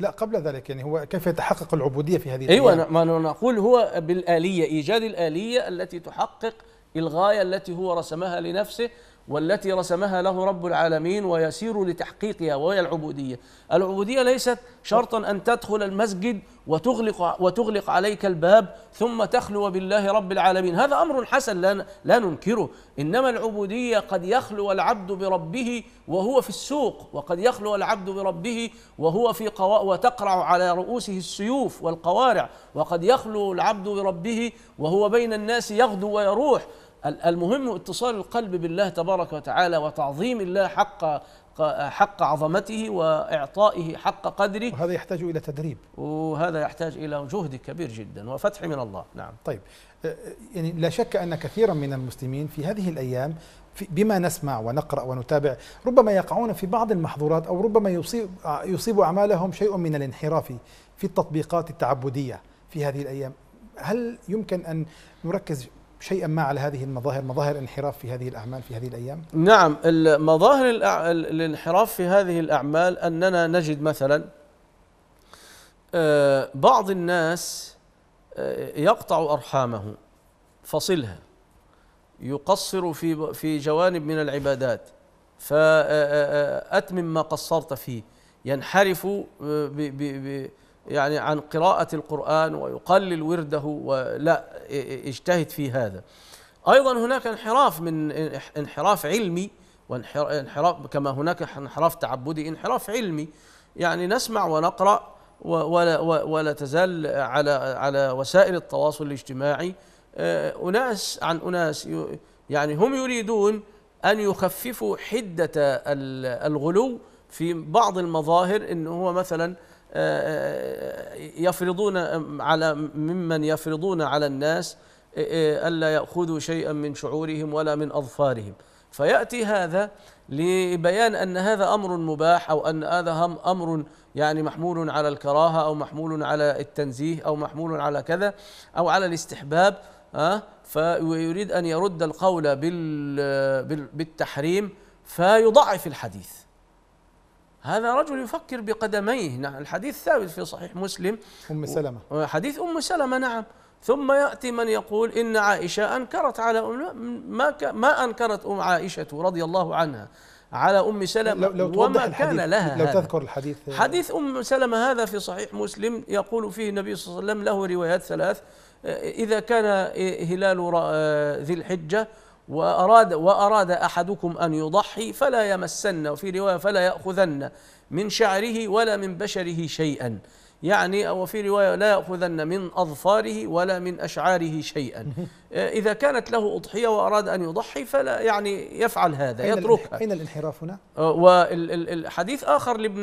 لا قبل ذلك يعني هو كيف يتحقق العبوديه في هذه ايوه ما نقول هو بالاليه ايجاد الاليه التي تحقق الغايه التي هو رسمها لنفسه والتي رسمها له رب العالمين ويسير لتحقيقها وهي العبودية العبودية ليست شرطا أن تدخل المسجد وتغلق, وتغلق عليك الباب ثم تخلو بالله رب العالمين هذا أمر حسن لا, لا ننكره إنما العبودية قد يخلو العبد بربه وهو في السوق وقد يخلو العبد بربه وهو في قوا... وتقرع على رؤوسه السيوف والقوارع وقد يخلو العبد بربه وهو بين الناس يغدو ويروح المهم اتصال القلب بالله تبارك وتعالى وتعظيم الله حق حق عظمته واعطائه حق قدره وهذا يحتاج الى تدريب وهذا يحتاج الى جهد كبير جدا وفتح من الله نعم طيب أه، أه، يعني لا شك ان كثيرا من المسلمين في هذه الايام بما نسمع ونقرا ونتابع ربما يقعون في بعض المحظورات او ربما يصيب يصيب اعمالهم شيء من الانحراف في التطبيقات التعبديه في هذه الايام هل يمكن ان نركز شيئا ما على هذه المظاهر مظاهر انحراف في هذه الأعمال في هذه الأيام؟ نعم مظاهر الانحراف في هذه الأعمال أننا نجد مثلا آه، بعض الناس آه، يقطع أرحامه فصلها يقصر في في جوانب من العبادات فأتمم آه، ما قصرت فيه ينحرف ب ب ب يعني عن قراءة القرآن ويقلل ورده ولا اجتهد في هذا أيضا هناك انحراف من انحراف علمي وانحراف كما هناك انحراف تعبدي انحراف علمي يعني نسمع ونقرأ ولا, ولا تزال على على وسائل التواصل الاجتماعي آه، أناس عن أناس يعني هم يريدون أن يخففوا حدة الغلو في بعض المظاهر إن هو مثلا يفرضون على ممن يفرضون على الناس ألا يأخذوا شيئا من شعورهم ولا من أظفارهم فيأتي هذا لبيان أن هذا أمر مباح أو أن هذا هم أمر يعني محمول على الكراهة أو محمول على التنزيه أو محمول على كذا أو على الاستحباب ها آه؟ فيريد أن يرد القول بالتحريم فيضعف الحديث هذا رجل يفكر بقدميه نعم الحديث ثابت في صحيح مسلم أم سلمة حديث أم سلمة نعم ثم يأتي من يقول إن عائشة أنكرت على أم ما, ما أنكرت أم عائشة رضي الله عنها على أم سلمة لو لو وما كان لها لو تذكر الحديث حديث أم سلمة هذا في صحيح مسلم يقول فيه النبي صلى الله عليه وسلم له روايات ثلاث إذا كان هلال ذي الحجة وأراد وأراد أحدكم أن يضحي فلا يمسن وفي رواية فلا يأخذن من شعره ولا من بشره شيئا يعني وفي رواية لا يأخذن من أظفاره ولا من أشعاره شيئا إذا كانت له أضحية وأراد أن يضحي فلا يعني يفعل هذا يتركها أين الانحراف هنا؟ أه، والحديث آخر لابن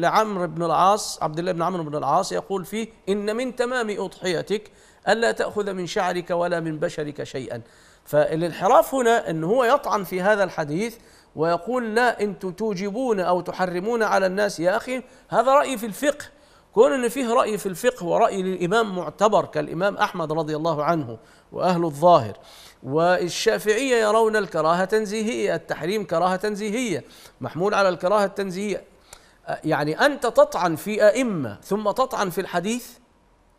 لعمرو بن العاص عبد الله بن عمرو بن العاص يقول فيه إن من تمام أضحيتك ألا تأخذ من شعرك ولا من بشرك شيئا فالانحراف هنا ان هو يطعن في هذا الحديث ويقول لا انتم توجبون او تحرمون على الناس يا اخي هذا راي في الفقه كون ان فيه راي في الفقه وراي للامام معتبر كالامام احمد رضي الله عنه واهل الظاهر والشافعيه يرون الكراهه تنزيهيه التحريم كراهه تنزيهيه محمول على الكراهه التنزيهيه يعني انت تطعن في ائمه ثم تطعن في الحديث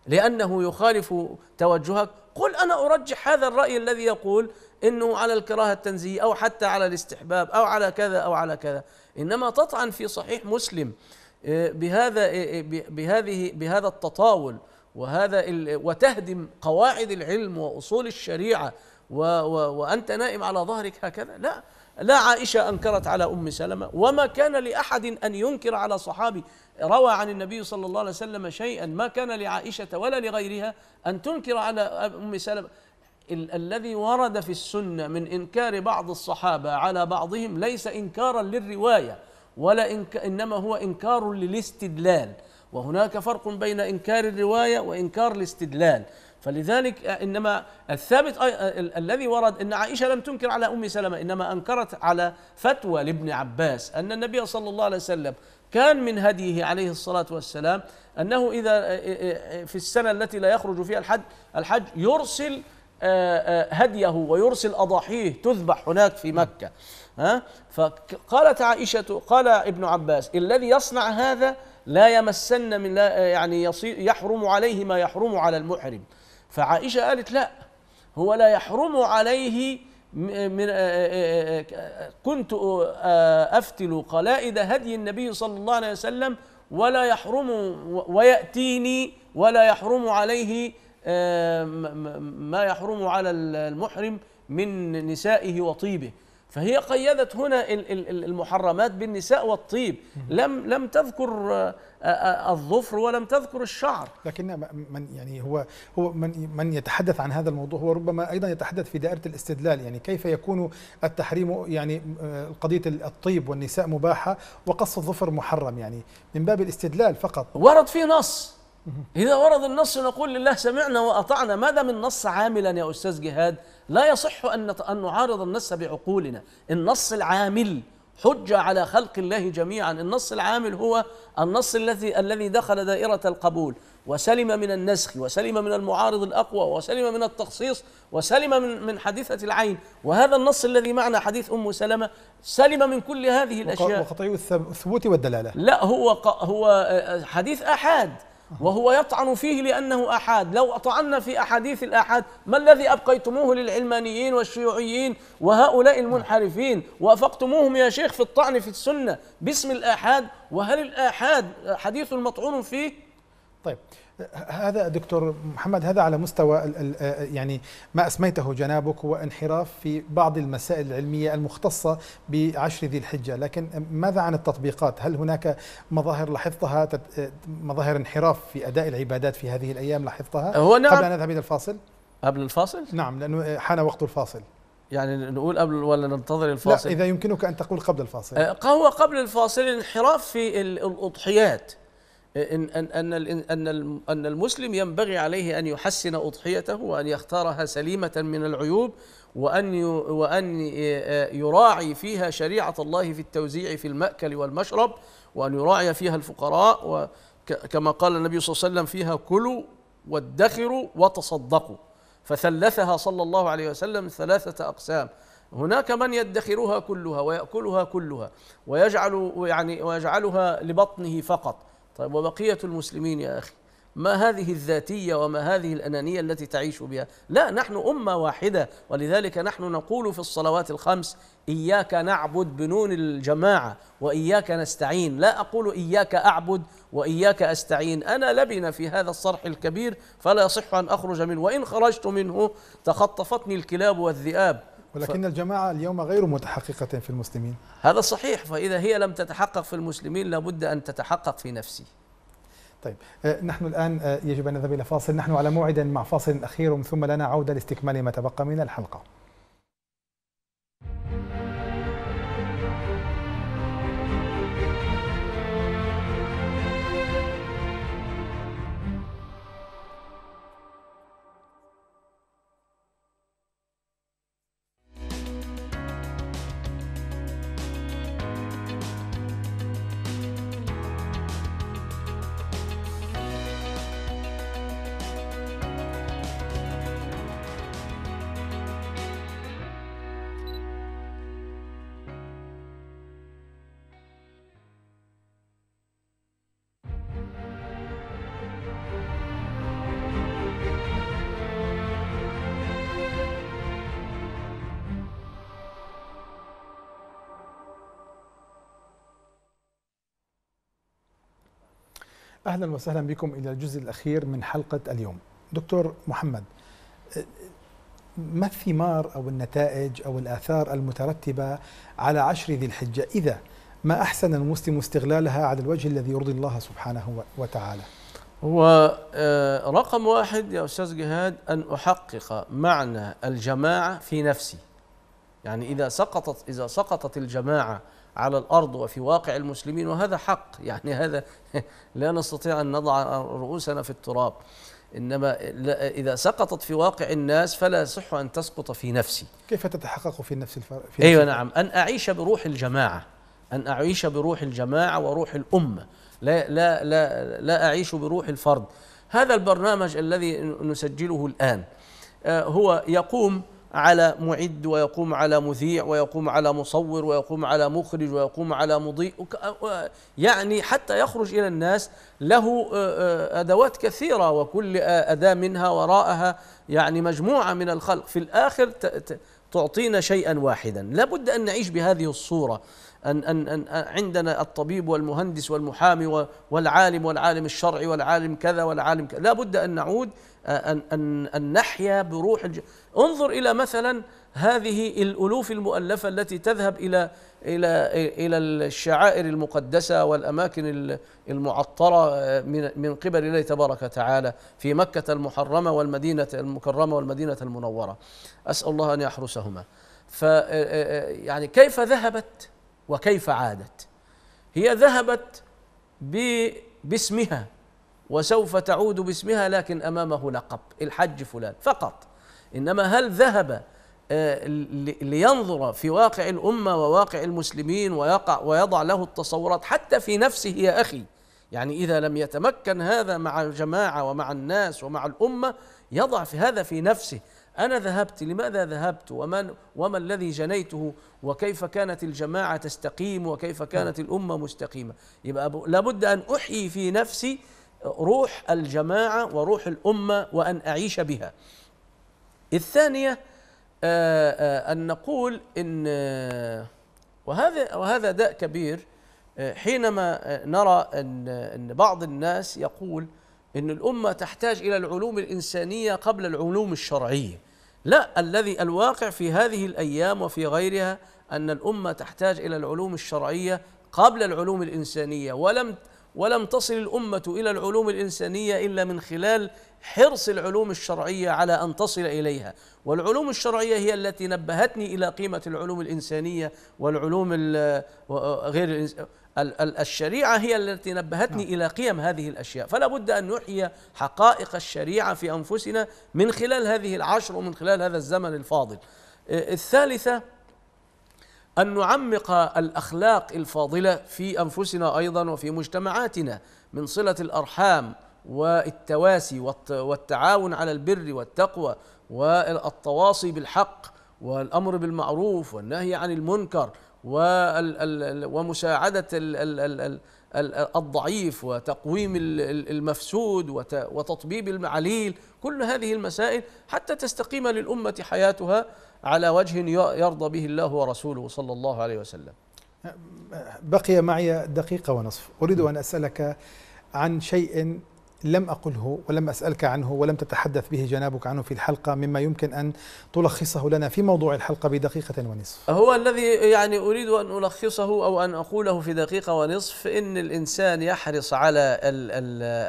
لانه يخالف توجهك قل أنا أرجح هذا الرأي الذي يقول أنه على الكراهة التنزيه أو حتى على الاستحباب أو على كذا أو على كذا إنما تطعن في صحيح مسلم آه، بهذا آه، آه، بهذه بهذا التطاول وهذا وتهدم قواعد العلم وأصول الشريعة وأنت نائم على ظهرك هكذا لا لا عائشة أنكرت على أم سلمة وما كان لأحد أن ينكر على صحابي روى عن النبي صلى الله عليه وسلم شيئا ما كان لعائشة ولا لغيرها أن تنكر على أم سلمة ال الذي ورد في السنة من إنكار بعض الصحابة على بعضهم ليس إنكارا للرواية ولا إنك إنما هو إنكار للاستدلال وهناك فرق بين إنكار الرواية وإنكار الاستدلال فلذلك انما الثابت الذي ورد ان عائشه لم تنكر على ام سلمه انما انكرت على فتوى لابن عباس ان النبي صلى الله عليه وسلم كان من هديه عليه الصلاة والسلام أنه إذا آه، آه، آه، في السنة التي لا يخرج فيها الحج الحج يرسل هديه ويرسل أضاحيه تذبح هناك في مكة ها فقالت عائشة قال ابن عباس الذي يصنع هذا لا يمسن من لا يعني يحرم عليه ما يحرم على المحرم فعائشة قالت لا هو لا يحرم عليه آه، من آه، آه، كنت افتل قلائد هدي النبي صلى الله عليه وسلم ولا يحرم وياتيني ولا يحرم عليه ما يحرم على المحرم من نسائه وطيبه فهي قيدت هنا المحرمات بالنساء والطيب لم لم تذكر آه، آه، آه، الظفر ولم تذكر الشعر لكن من يعني هو هو من من يتحدث عن هذا الموضوع هو ربما ايضا يتحدث في دائره الاستدلال يعني كيف يكون التحريم يعني قضيه الطيب والنساء مباحه وقص الظفر محرم يعني من باب الاستدلال فقط ورد فيه نص إذا ورد النص نقول لله سمعنا وأطعنا ماذا من نص عاملا يا أستاذ جهاد لا يصح أن أن نعارض النص بعقولنا النص العامل حجة على خلق الله جميعا النص العامل هو النص الذي الذي دخل دائرة القبول وسلم من النسخ وسلم من المعارض الأقوى وسلم من التخصيص وسلم من من حديثة العين وهذا النص الذي معنا حديث أم سلمة سلم من كل هذه الأشياء وقطعي الثبوت والدلالة لا هو هو حديث أحاد وهو يطعن فيه لأنه أحاد لو طعنا في أحاديث الأحاد ما الذي أبقيتموه للعلمانيين والشيوعيين وهؤلاء المنحرفين وافقتموهم يا شيخ في الطعن في السنة باسم الآحاد وهل الآحاد حديث مطعون فيه طيب هذا دكتور محمد هذا على مستوى آه، يعني ما اسميته جنابك هو انحراف في بعض المسائل العلميه المختصه بعشر ذي الحجه، لكن ماذا عن التطبيقات؟ هل هناك مظاهر لاحظتها آه، مظاهر انحراف في اداء العبادات في هذه الايام لاحظتها؟ هو نعم قبل ان نذهب الى الفاصل؟ قبل الفاصل؟ نعم لانه حان وقت الفاصل يعني نقول قبل ولا ننتظر الفاصل؟ لا اذا يمكنك ان تقول قبل الفاصل آه، هو قبل الفاصل انحراف في الاضحيات إن أن أن أن المسلم ينبغي عليه أن يحسن أضحيته وأن يختارها سليمة من العيوب وأن وأن آه، يراعي فيها شريعة الله في التوزيع في المأكل والمشرب وأن يراعي فيها الفقراء كما قال النبي صلى الله عليه وسلم فيها كلوا وادخروا وتصدقوا فثلثها صلى الله عليه وسلم ثلاثة أقسام هناك من يدخرها كلها ويأكلها كلها ويجعل يعني ويجعلها لبطنه فقط طيب وبقية المسلمين يا أخي ما هذه الذاتية وما هذه الأنانية التي تعيش بها لا نحن أمة واحدة ولذلك نحن نقول في الصلوات الخمس إياك نعبد بنون الجماعة وإياك نستعين لا أقول إياك أعبد وإياك أستعين أنا لبن في هذا الصرح الكبير فلا يصح أن أخرج منه وإن خرجت منه تخطفتني الكلاب والذئاب ولكن ف... الجماعة اليوم غير متحققة في المسلمين هذا صحيح فإذا هي لم تتحقق في المسلمين لابد أن تتحقق في نفسي طيب آه، نحن الآن آه، يجب أن نذهب إلى فاصل نحن على موعد مع فاصل أخير ثم لنا عودة لاستكمال ما تبقى من الحلقة اهلا وسهلا بكم الى الجزء الاخير من حلقه اليوم. دكتور محمد ما الثمار او النتائج او الاثار المترتبه على عشر ذي الحجه اذا ما احسن المسلم استغلالها على الوجه الذي يرضي الله سبحانه وتعالى. هو آه، رقم واحد يا استاذ جهاد ان احقق معنى الجماعه في نفسي. يعني اذا سقطت اذا سقطت الجماعه على الارض وفي واقع المسلمين وهذا حق يعني هذا لا نستطيع ان نضع رؤوسنا في التراب انما اذا سقطت في واقع الناس فلا يصح ان تسقط في نفسي كيف تتحقق في نفس الفرق في ايوه نعم ان اعيش بروح الجماعه ان اعيش بروح الجماعه وروح الامه لا لا لا لا اعيش بروح الفرد هذا البرنامج الذي نسجله الان آه، هو يقوم على معد ويقوم على مذيع ويقوم على مصور ويقوم على مخرج ويقوم على مضيء يعني حتى يخرج إلى الناس له آه، آه، أدوات كثيرة وكل أداة منها وراءها يعني مجموعة من الخلق في الآخر تعطينا شيئا واحدا لابد أن نعيش بهذه الصورة أن, أن, أن عندنا الطبيب والمهندس والمحامي والعالم والعالم الشرعي والعالم كذا والعالم كذا لابد أن نعود أن, أن, أن نحيا بروح الج... انظر إلى مثلا هذه الألوف المؤلفة التي تذهب إلى إلى إلى الشعائر المقدسة والأماكن المعطرة آه، من من قبل الله تبارك وتعالى في مكة المحرمة والمدينة المكرمة والمدينة المنورة أسأل الله أن يحرسهما ف آه، آه، يعني كيف ذهبت وكيف عادت هي ذهبت باسمها وسوف تعود باسمها لكن امامه لقب الحج فلان فقط انما هل ذهب آه، لينظر في واقع الامه وواقع المسلمين ويقع ويضع له التصورات حتى في نفسه يا اخي يعني اذا لم يتمكن هذا مع الجماعه ومع الناس ومع الامه يضع في هذا في نفسه انا ذهبت لماذا ذهبت ومن وما الذي جنيته وكيف كانت الجماعه تستقيم وكيف كانت الامه مستقيمه يبقى لابد ان احيي في نفسي روح الجماعة وروح الأمة وأن أعيش بها الثانية آه، آه، أن نقول إن آه، وهذا وهذا داء كبير حينما نرى أن أن بعض الناس يقول أن الأمة تحتاج إلى العلوم الإنسانية قبل العلوم الشرعية لا الذي الواقع في هذه الأيام وفي غيرها أن الأمة تحتاج إلى العلوم الشرعية قبل العلوم الإنسانية ولم ولم تصل الأمة إلى العلوم الإنسانية إلا من خلال حرص العلوم الشرعية على أن تصل إليها والعلوم الشرعية هي التي نبهتني إلى قيمة العلوم الإنسانية والعلوم غير الشريعة هي التي نبهتني نعم. إلى قيم هذه الأشياء فلا بد أن نحيي حقائق الشريعة في أنفسنا من خلال هذه العشر ومن خلال هذا الزمن الفاضل آه، الثالثة أن نعمق الأخلاق الفاضلة في أنفسنا أيضا وفي مجتمعاتنا من صلة الأرحام والتواسي والتعاون على البر والتقوى والتواصي بالحق والأمر بالمعروف والنهي عن المنكر ومساعدة الضعيف وتقويم المفسود وتطبيب المعليل كل هذه المسائل حتى تستقيم للأمة حياتها على وجه يرضى به الله ورسوله صلى الله عليه وسلم بقي معي دقيقة ونصف أريد أن أسألك عن شيء لم أقله ولم أسألك عنه ولم تتحدث به جنابك عنه في الحلقة مما يمكن أن تلخصه لنا في موضوع الحلقة بدقيقة ونصف هو الذي يعني أريد أن ألخصه أو أن أقوله في دقيقة ونصف إن الإنسان يحرص على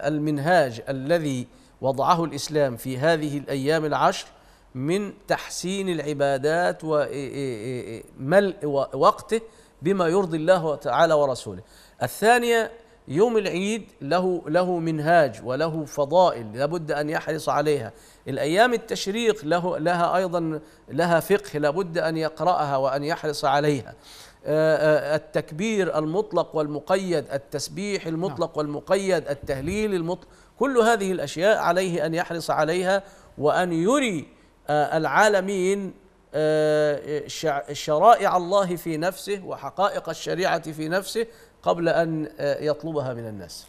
المنهاج الذي وضعه الإسلام في هذه الأيام العشر من تحسين العبادات وملء وقته بما يرضي الله تعالى ورسوله الثانية يوم العيد له له منهاج وله فضائل لابد ان يحرص عليها الايام التشريق له لها ايضا لها فقه لابد ان يقراها وان يحرص عليها آه، آه، التكبير المطلق والمقيد التسبيح المطلق نعم. والمقيد التهليل المطلق كل هذه الاشياء عليه ان يحرص عليها وان يري آه، العالمين آه، شرائع الله في نفسه وحقائق الشريعة في نفسه قبل أن آه، يطلبها من الناس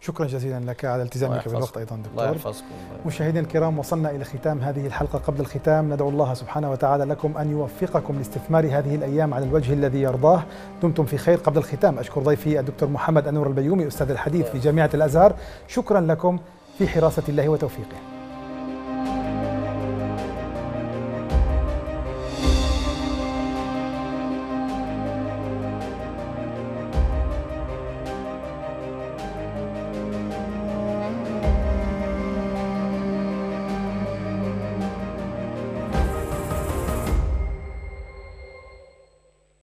شكرا جزيلا لك على التزامك بالوقت ايضا دكتور الله يحفظكم مشاهدينا الكرام وصلنا الى ختام هذه الحلقه قبل الختام ندعو الله سبحانه وتعالى لكم ان يوفقكم لاستثمار هذه الايام على الوجه الذي يرضاه دمتم في خير قبل الختام اشكر ضيفي الدكتور محمد انور البيومي استاذ الحديث في جامعه الازهر شكرا لكم في حراسه الله وتوفيقه